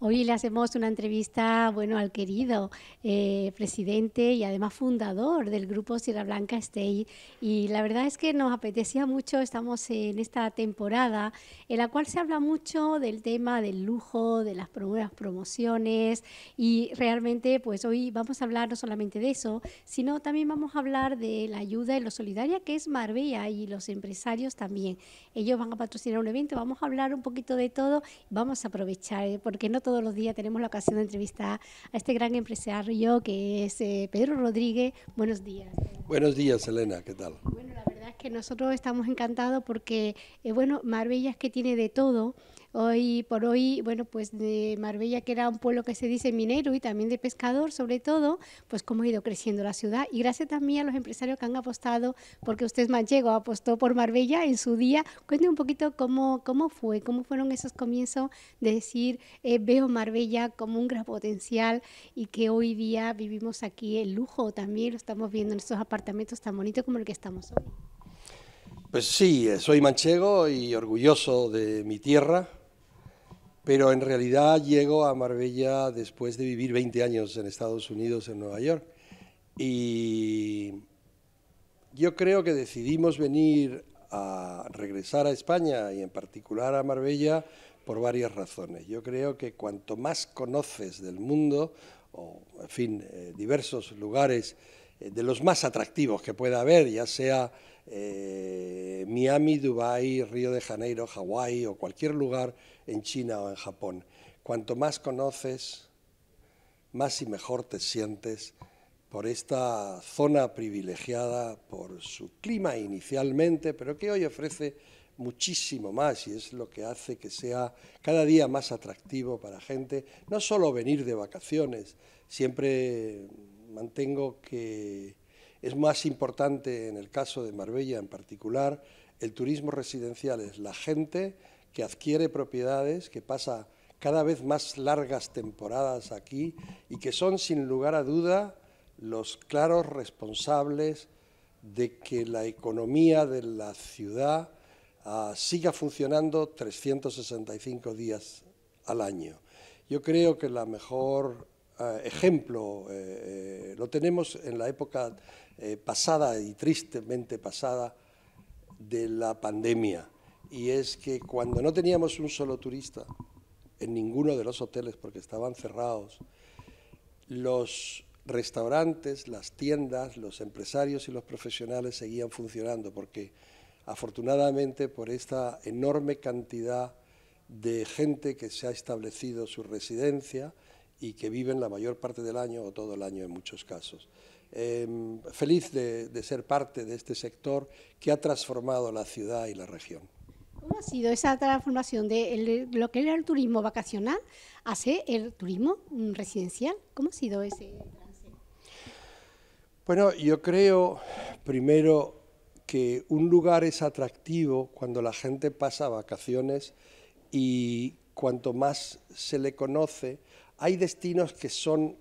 Hoy le hacemos una entrevista bueno, al querido eh, presidente y además fundador del grupo Sierra Blanca State. Y la verdad es que nos apetecía mucho, estamos en esta temporada en la cual se habla mucho del tema del lujo, de las nuevas promociones y realmente pues hoy vamos a hablar no solamente de eso, sino también vamos a hablar de la ayuda y lo solidaria que es Marbella y los empresarios también. Ellos van a patrocinar un evento, vamos a hablar un poquito de todo, vamos a aprovechar, ¿eh? porque no todos los días tenemos la ocasión de entrevistar a este gran empresario que es eh, Pedro Rodríguez. Buenos días. Buenos días, Elena, ¿qué tal? que nosotros estamos encantados porque, eh, bueno, Marbella es que tiene de todo. Hoy por hoy, bueno, pues de Marbella, que era un pueblo que se dice minero y también de pescador, sobre todo, pues cómo ha ido creciendo la ciudad. Y gracias también a los empresarios que han apostado, porque usted es manchego, apostó por Marbella en su día. cuente un poquito cómo, cómo fue, cómo fueron esos comienzos de decir, eh, veo Marbella como un gran potencial y que hoy día vivimos aquí el lujo también, lo estamos viendo en estos apartamentos tan bonitos como el que estamos hoy. Pues sí, soy manchego y orgulloso de mi tierra, pero en realidad llego a Marbella después de vivir 20 años en Estados Unidos, en Nueva York. Y yo creo que decidimos venir a regresar a España y en particular a Marbella por varias razones. Yo creo que cuanto más conoces del mundo, o en fin, eh, diversos lugares eh, de los más atractivos que pueda haber, ya sea eh, Miami, Dubái, Río de Janeiro, Hawái o cualquier lugar en China o en Japón. Cuanto más conoces, más y mejor te sientes por esta zona privilegiada, por su clima inicialmente, pero que hoy ofrece muchísimo más y es lo que hace que sea cada día más atractivo para gente, no solo venir de vacaciones, siempre mantengo que es más importante en el caso de Marbella en particular el turismo residencial, es la gente que adquiere propiedades, que pasa cada vez más largas temporadas aquí y que son sin lugar a duda los claros responsables de que la economía de la ciudad ah, siga funcionando 365 días al año. Yo creo que la mejor eh, ejemplo eh, eh, lo tenemos en la época pasada y tristemente pasada de la pandemia. Y es que cuando no teníamos un solo turista en ninguno de los hoteles porque estaban cerrados, los restaurantes, las tiendas, los empresarios y los profesionales seguían funcionando porque afortunadamente por esta enorme cantidad de gente que se ha establecido su residencia, y que viven la mayor parte del año o todo el año en muchos casos. Em, feliz de, ser parte de este sector que ha transformado la ciudad y la región. ¿Cómo ha sido esa transformación de lo que era el turismo vacacional a ser el turismo mm, residencial? ¿Cómo ha sido ese trance? Bueno, yo creo primero que un lugar es atractivo cuando la gente pasa vacaciones y cuanto más se le conoce, hay destinos que son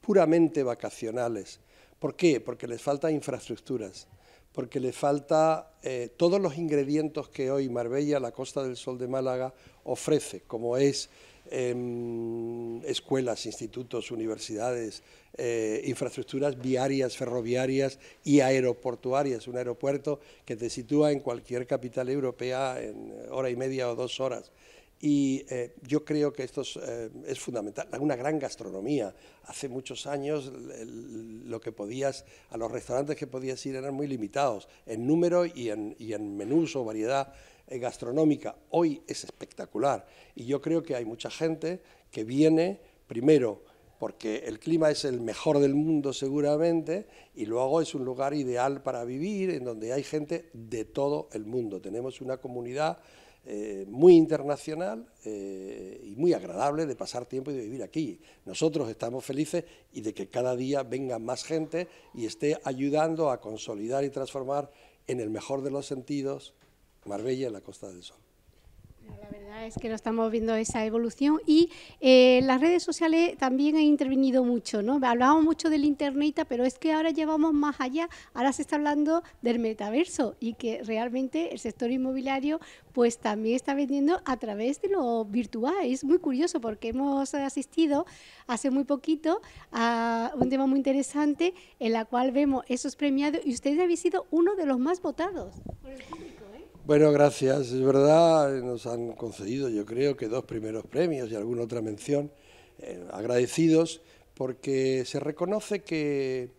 puramente vacacionales. ¿Por qué? Porque les falta infraestructuras, porque les falta eh, todos los ingredientes que hoy Marbella, la Costa del Sol de Málaga, ofrece, como es em, escuelas, institutos, universidades, eh, infraestructuras viarias, ferroviarias y aeroportuarias, un aeropuerto que te sitúa en cualquier capital europea en hora y media o dos horas. Y eh, yo creo que esto eh, es, fundamental. Una gran gastronomía. Hace muchos años lo que podías, a los restaurantes que podías ir eran muy limitados en número y en, menús o variedad eh, gastronómica. Hoy es espectacular. Y yo creo que hay mucha gente que viene primero porque el clima es el mejor del mundo seguramente, y luego es un lugar ideal para vivir, en donde hay gente de todo el mundo. Tenemos una comunidad eh, muy internacional eh, y muy agradable de pasar tiempo y de vivir aquí. Nosotros estamos felices y de que cada día venga más gente y esté ayudando a consolidar y transformar en el mejor de los sentidos Marbella y la Costa del Sol es que lo estamos viendo esa evolución y eh, las redes sociales también han intervenido mucho, ¿no? Hablábamos mucho del internet, pero es que ahora llevamos más allá, ahora se está hablando del metaverso y que realmente el sector inmobiliario pues también está vendiendo a través de lo virtual. Es muy curioso porque hemos asistido hace muy poquito a un tema muy interesante en la cual vemos esos premiados y ustedes habéis sido uno de los más votados bueno, gracias. Es verdad, nos han concedido yo creo que dos primeros premios y alguna otra mención. Eh, agradecidos porque se reconoce que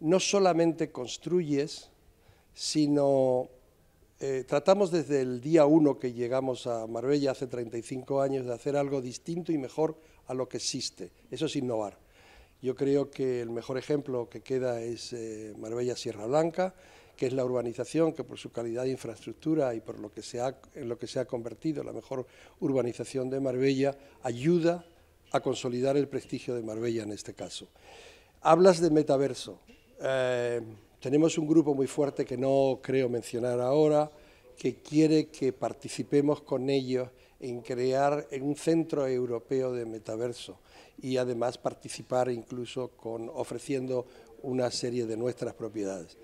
no solamente construyes, sino eh, tratamos desde el día uno que llegamos a Marbella hace 35 años de hacer algo distinto y mejor a lo que existe. Eso es innovar. Yo creo que el mejor ejemplo que queda es eh, Marbella Sierra Blanca que es la urbanización, que por su calidad de infraestructura y por lo que se ha, en lo que se ha convertido la mejor urbanización de Marbella, ayuda a consolidar el prestigio de Marbella en este caso. Hablas de metaverso. Eh, tenemos un grupo muy fuerte que no creo mencionar ahora, que quiere que participemos con ellos en crear un centro europeo de metaverso y además participar incluso con ofreciendo una serie de nuestras propiedades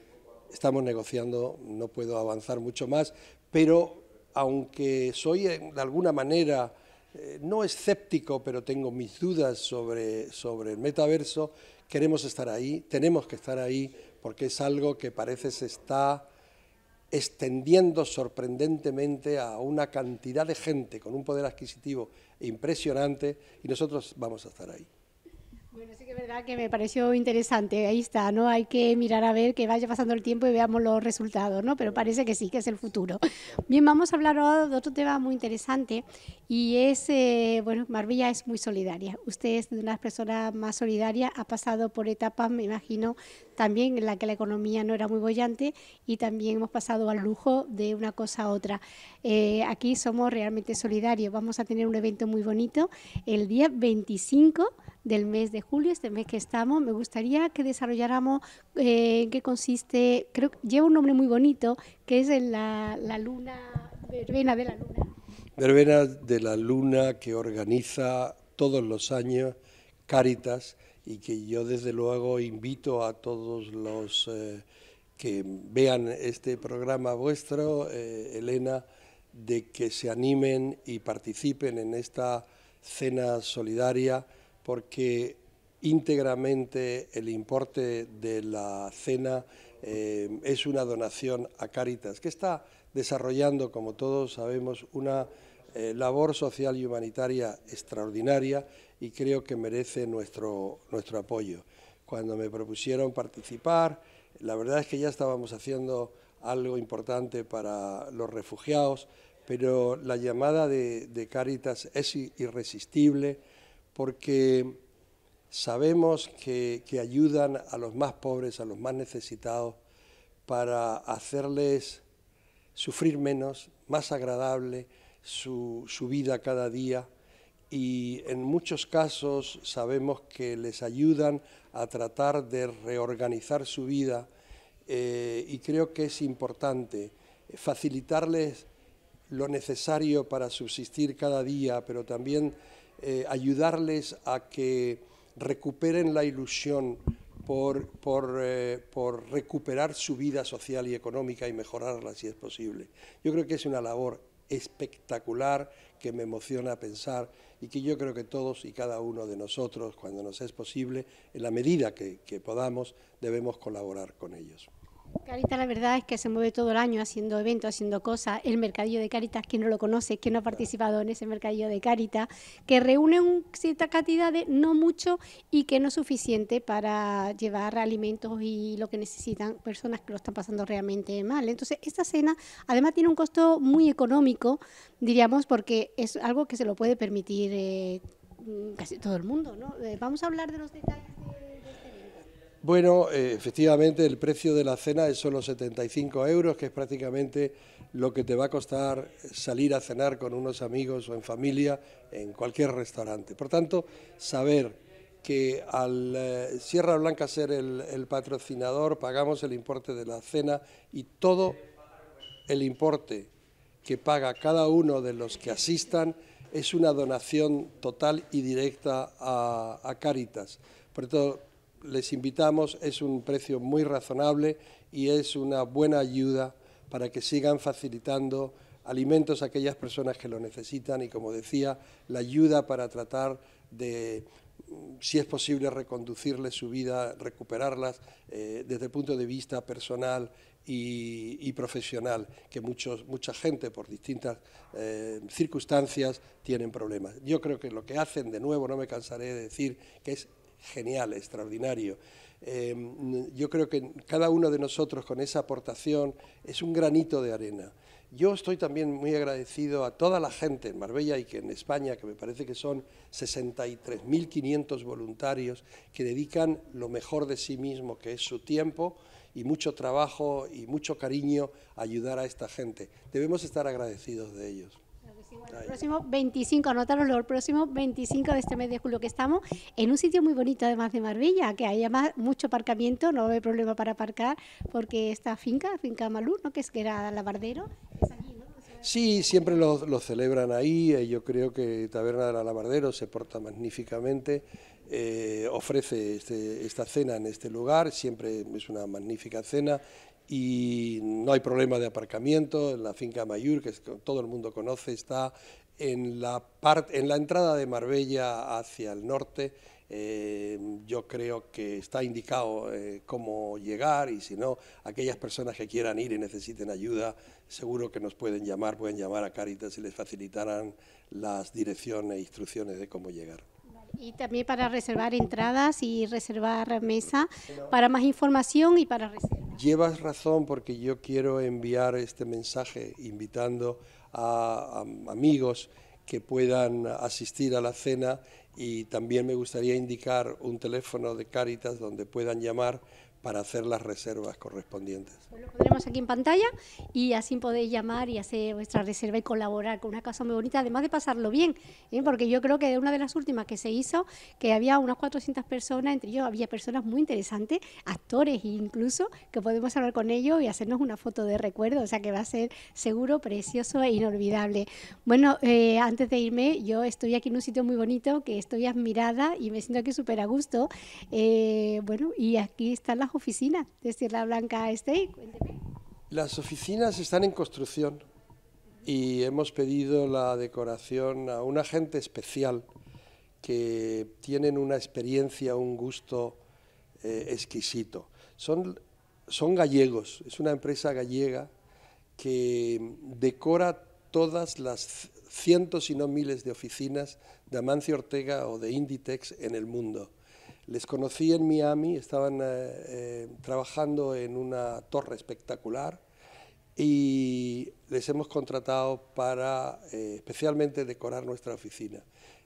estamos negociando, no puedo avanzar mucho más, pero aunque soy eh, de alguna manera eh, no escéptico, pero tengo mis dudas sobre, sobre el metaverso, queremos estar ahí, tenemos que estar ahí, porque es algo que parece se está extendiendo sorprendentemente a una cantidad de gente con un poder adquisitivo impresionante y nosotros vamos a estar ahí. Bueno, sí que es verdad que me pareció interesante. Ahí está, ¿no? Hay que mirar a ver que vaya pasando el tiempo y veamos los resultados, ¿no? Pero parece que sí, que es el futuro. Bien, vamos a hablar de otro tema muy interesante y es, eh, bueno, Marbella es muy solidaria. Usted es de una persona más solidaria, ha pasado por etapas, me imagino, también en la que la economía no era muy bollante y también hemos pasado al lujo de una cosa a otra. Eh, aquí somos realmente solidarios. Vamos a tener un evento muy bonito el día 25 del mes de julio, este mes que estamos. Me gustaría que desarrolláramos eh, en qué consiste, creo que lleva un nombre muy bonito, que es la, luna, verbena de la luna. Verbena de la luna que organiza todos los años Cáritas y que yo desde luego invito a todos los eh, que vean este programa vuestro, eh, Elena, de que se animen y participen en esta cena solidaria porque íntegramente el importe de la cena eh, es una donación a Caritas, que está desarrollando, como todos sabemos, una eh, labor social y humanitaria extraordinaria y creo que merece nuestro, apoyo. Cuando me propusieron participar, la verdad es que ya estábamos haciendo algo importante para los refugiados, pero la llamada de, Caritas es irresistible porque sabemos que, ayudan a los más pobres, a los más necesitados, para hacerles sufrir menos, más agradable su, vida cada día y en muchos casos sabemos que les ayudan a tratar de reorganizar su vida eh, y creo que es importante facilitarles lo necesario para subsistir cada día, pero también eh, ayudarles a que recuperen la ilusión eh, por, recuperar su vida social y económica y mejorarla si es posible. Yo creo que es una labor espectacular que me emociona pensar y que yo creo que todos y cada uno de nosotros, cuando nos es posible, en la medida que podamos, debemos colaborar con ellos. Caritas la verdad es que se mueve todo el año haciendo eventos, haciendo cosas. El mercadillo de Caritas, quien no lo conoce, quien no ha participado en ese mercadillo de Caritas, que reúne una cierta cantidad de no mucho y que no es suficiente para llevar alimentos y lo que necesitan personas que lo están pasando realmente mal. Entonces, esta cena además tiene un costo muy económico, diríamos, porque es algo que se lo puede permitir eh, casi todo el mundo. Eh, vamos a hablar de los detalles. Bueno, eh, efectivamente el precio de la cena es solo 75 euros, que es prácticamente lo que te va a costar salir a cenar con unos amigos o en familia en cualquier restaurante. Por tanto, saber que al eh, Sierra Blanca ser el, patrocinador pagamos el importe de la cena y todo el importe que paga cada uno de los que asistan es una donación total y directa a, a Caritas. Por, todo, les invitamos, es un precio muy razonable y es una buena ayuda para que sigan facilitando alimentos a aquellas personas que lo necesitan y, como decía, la ayuda para tratar de, mm, si es posible, reconducirles su vida, recuperarlas eh, desde el punto de vista personal y, profesional, que muchos, mucha gente por distintas eh, circunstancias tienen problemas. Yo creo que lo que hacen, de nuevo, no me cansaré de decir, que es genial, extraordinario. Em, yo creo que cada uno de nosotros con esa aportación es un granito de arena. Yo estoy también muy agradecido a toda la gente en Marbella y que en España, que me parece que son 63.500 voluntarios que dedican lo mejor de sí mismo, que es su tiempo y mucho trabajo y mucho cariño a ayudar a esta gente. Debemos estar agradecidos de ellos el próximo 25, anótalo, el próximo 25 de este mes de julio que estamos en un sitio muy bonito además de Marbella, que hay además mucho aparcamiento, no hay problema para aparcar, porque esta finca, finca Malú, que es que era Labardero, es allí, ¿no? Sí, siempre lo celebran ahí, y eh, yo creo que Taberna de la Labardero se porta magníficamente, eh, ofrece este, esta cena en este lugar, siempre es una magnífica cena y no hay problema de aparcamiento. En la finca Mayur, que todo el mundo conoce, está en la, parte, en la entrada de Marbella hacia el norte. Eh, yo creo que está indicado eh, cómo llegar y si no, aquellas personas que quieran ir y necesiten ayuda, seguro que nos pueden llamar, pueden llamar a Caritas y les facilitarán las direcciones e instrucciones de cómo llegar. Y también para reservar entradas y reservar mesa, para más información y para reservar llevas razón porque yo quiero enviar este mensaje invitando a, amigos que puedan asistir a la cena y también me gustaría indicar un teléfono de Cáritas donde puedan llamar para hacer las reservas correspondientes. lo pondremos aquí en pantalla y así podéis llamar y hacer vuestra reserva y colaborar con una casa muy bonita, además de pasarlo bien, ¿eh? porque yo creo que una de las últimas que se hizo, que había unas 400 personas, entre ellos había personas muy interesantes, actores incluso, que podemos hablar con ellos y hacernos una foto de recuerdo, o sea que va a ser seguro, precioso e inolvidable. Bueno, eh, antes de irme, yo estoy aquí en un sitio muy bonito, que estoy admirada y me siento aquí súper a gusto. Eh, bueno, y aquí están las oficina Blanca este, Las oficinas están en construcción y hemos pedido la decoración a un agente especial que tienen una experiencia, un gusto eh, exquisito. Son, son gallegos, es una empresa gallega que decora todas las cientos y no miles de oficinas de Amancio Ortega o de Inditex en el mundo. Les conocí en Miami, estaban eh, eh, trabajando en una torre espectacular y les hemos contratado para eh, especialmente decorar nuestra oficina.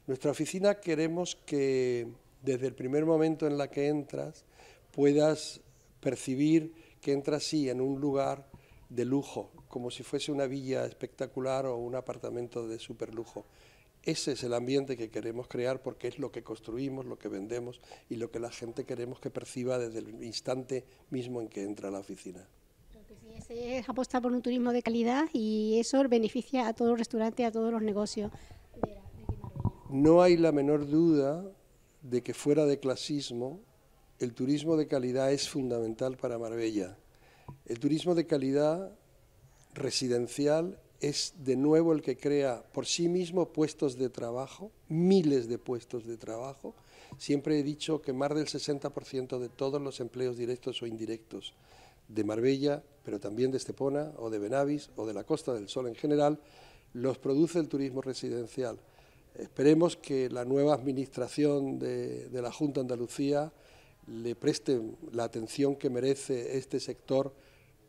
Nuestra oficina queremos que desde el primer momento en la que entras puedas percibir que entras sí en un lugar de lujo, como si fuese una villa espectacular o un apartamento de superlujo. lujo ese es el ambiente que queremos crear porque es lo que construimos, lo que vendemos y lo que la gente queremos que perciba desde el instante mismo en que entra a la oficina. es, por un turismo de calidad y eso beneficia a todos los restaurantes, a todos los negocios. no hay la menor duda de que fuera de clasismo, el turismo de calidad es fundamental para Marbella. El turismo de calidad residencial es de nuevo el que crea por sí mismo puestos de trabajo, miles de puestos de trabajo. Siempre he dicho que más del 60% de todos los empleos directos o indirectos de Marbella, pero también de Estepona o de Benavis o de la Costa del Sol en general, los produce el turismo residencial. Esperemos que la nueva administración de, la Junta de Andalucía le preste la atención que merece este sector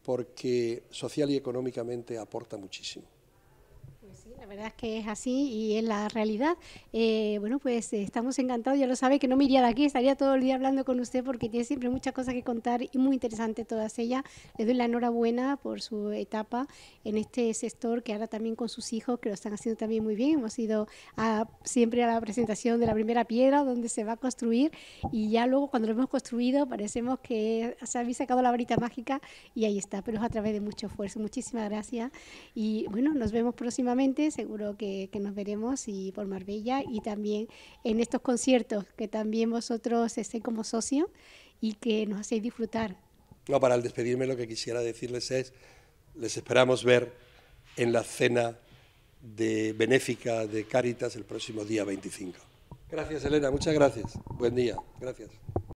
porque social y económicamente aporta muchísimo verdad es que es así y es la realidad. Eh, bueno, pues eh, estamos encantados, ya lo sabe que no me iría de aquí, estaría todo el día hablando con usted porque tiene siempre muchas cosas que contar y muy interesante todas ellas. Le doy la enhorabuena por su etapa en este sector que ahora también con sus hijos, que lo están haciendo también muy bien. Hemos ido a, siempre a la presentación de la primera piedra donde se va a construir y ya luego cuando lo hemos construido parecemos que se habéis sacado la varita mágica y ahí está, pero es a través de mucho esfuerzo. Muchísimas gracias y bueno, nos vemos próximamente seguro que, que, nos veremos y por Marbella y también en estos conciertos que también vosotros estéis como socio y que nos hacéis disfrutar. No, para el despedirme lo que quisiera decirles es, les esperamos ver en la cena de benéfica de Cáritas el próximo día 25. Gracias, Elena, muchas gracias. Buen día, gracias.